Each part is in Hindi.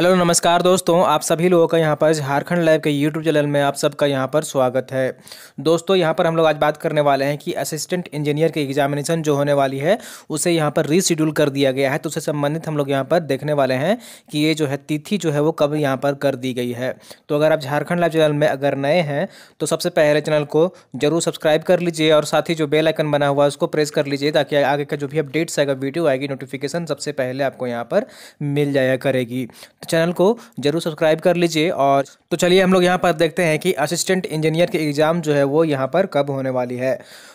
हेलो नमस्कार दोस्तों आप सभी लोगों का यहाँ पर झारखंड लाइव के यूट्यूब चैनल में आप सबका यहाँ पर स्वागत है दोस्तों यहाँ पर हम लोग आज बात करने वाले हैं कि असिस्टेंट इंजीनियर की एग्जामिनेशन जो होने वाली है उसे यहाँ पर रीशेड्यूल कर दिया गया है तो उससे संबंधित हम लोग यहाँ पर देखने वाले हैं कि ये जो है तिथि जो है वो कब यहाँ पर कर दी गई है तो अगर आप झारखंड लाइव चैनल में अगर नए हैं तो सबसे पहले चैनल को जरूर सब्सक्राइब कर लीजिए और साथ ही जो बेल आइकन बना हुआ है उसको प्रेस कर लीजिए ताकि आगे का जो भी अपडेट्स आएगा वीडियो आएगी नोटिफिकेशन सबसे पहले आपको यहाँ पर मिल जाया करेगी चैनल को जरूर सब्सक्राइब कर लीजिए और तो चलिए हम लोग यहाँ पर देखते हैं कि असिस्टेंट इंजीनियर की एग्ज़ाम जो है वो यहाँ पर कब होने वाली है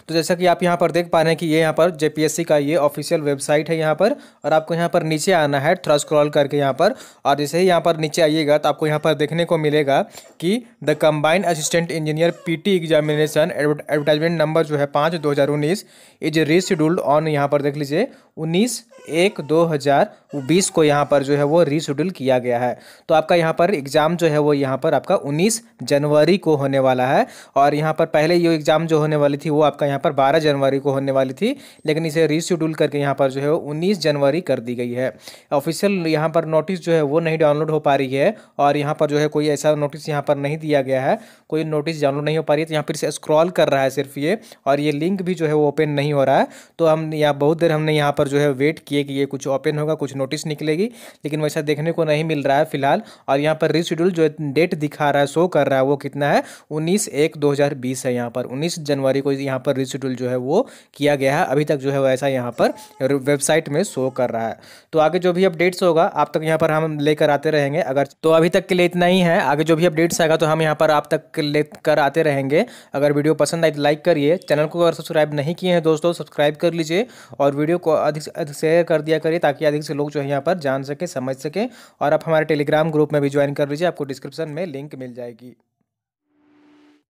तो जैसा कि आप यहाँ पर देख पा रहे हैं कि ये यहाँ पर जे का ये ऑफिशियल वेबसाइट है यहाँ पर और आपको यहाँ पर नीचे आना है थ्रा स्क्रॉल करके यहाँ पर और जैसे ही यहाँ पर नीचे आइएगा तो आपको यहाँ पर देखने को मिलेगा कि the combined assistant engineer PT examination advertisement number जो है पाँच दो हज़ार उन्नीस इज रीशेड्यूल्ड ऑन यहाँ पर देख लीजिए उन्नीस एक दो हज़ार बीस को यहाँ पर जो है वो रीशेड्यूल किया दिया गया है तो आपका यहाँ पर एग्ज़ाम जो है वो यहाँ पर आपका उन्नीस जनवरी को होने वाला है और यहाँ पर पहले ये एग्ज़ाम जो होने वाली थी वो आपका यहाँ पर बारह जनवरी को होने वाली थी लेकिन इसे रिशेड्यूल करके यहाँ पर जो है वो उन्नीस जनवरी कर दी गई है ऑफिशियल यहाँ पर नोटिस जो है वो नहीं डाउनलोड हो पा रही है और यहाँ पर जो है कोई ऐसा नोटिस यहाँ पर नहीं दिया गया है कोई नोटिस डाउनलोड नहीं हो पा रही है तो यहाँ पर स्क्रॉल कर रहा है सिर्फ ये और ये लिंक भी जो है वो ओपन नहीं हो रहा है तो हम यहाँ बहुत देर हमने यहाँ पर जो है वेट किए कि ये कुछ ओपन होगा कुछ नोटिस निकलेगी लेकिन वैसा देखने को नहीं नहीं मिल रहा है फिलहाल और यहाँ पर रिशेड्यूल जो डेट दिखा रहा है शो कर रहा है वो कितना है उन्नीस एक दो हज़ार बीस है यहाँ पर उन्नीस जनवरी को यहाँ पर रिशेड्यूल जो है वो किया गया है अभी तक जो है वो ऐसा यहाँ पर वेबसाइट में शो कर रहा है तो आगे जो भी अपडेट्स होगा आप तक यहाँ पर हम लेकर आते रहेंगे अगर तो अभी तक के लिए इतना ही है आगे जो भी अपडेट्स आएगा तो हम यहाँ पर आप तक लेकर आते रहेंगे अगर वीडियो पसंद आए तो लाइक करिए चैनल को अगर सब्सक्राइब नहीं किए हैं दोस्तों सब्सक्राइब कर लीजिए और वीडियो को अधिक से अधिक शेयर कर दिया करिए ताकि अधिक से लोग जो है यहाँ पर जान सके समझ सके और आप हमारे टेलीग्राम ग्रुप में भी ज्वाइन कर लीजिए आपको डिस्क्रिप्शन में लिंक मिल जाएगी